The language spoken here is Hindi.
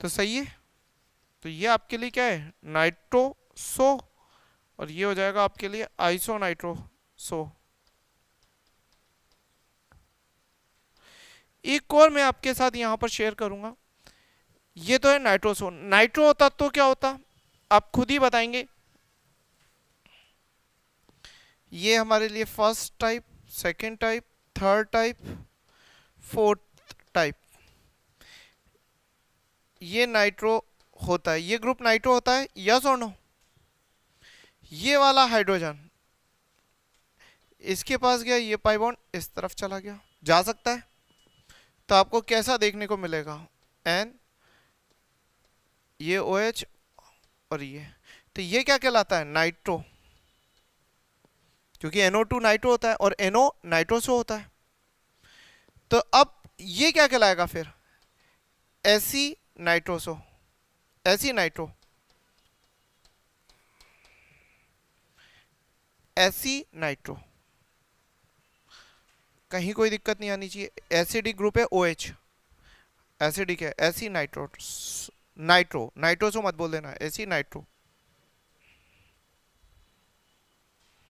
तो सही है तो ये आपके लिए क्या है नाइट्रोसो और ये हो जाएगा आपके लिए आइसो नाइट्रोसो एक और मैं आपके साथ यहां पर शेयर करूंगा ये तो है नाइट्रोसो नाइट्रो होता तो क्या होता आप खुद ही बताएंगे ये हमारे लिए first type second type third type fourth type ये नाइट्रो होता है ये ग्रुप नाइट्रो होता है यस और नो ये वाला हाइड्रोजन इसके पास गया ये पाइबॉन्ड इस तरफ चला गया जा सकता है तो आपको कैसा देखने को मिलेगा एन ये ओ OH और ये तो ये क्या कहलाता है नाइट्रो क्योंकि एनओ टू नाइट्रो होता है और नाइट्रो से होता है तो अब ये क्या कहलाएगा फिर ऐसी सो ऐसी नाइट्रो ऐसी नाइट्रो कहीं कोई दिक्कत नहीं आनी चाहिए एसिडिक ग्रुप है ओ एच एसिडिक है ऐसी नाइट्रो नाइट्रो नाइट्रोसो मत बोल देना ऐसी नाइट्रो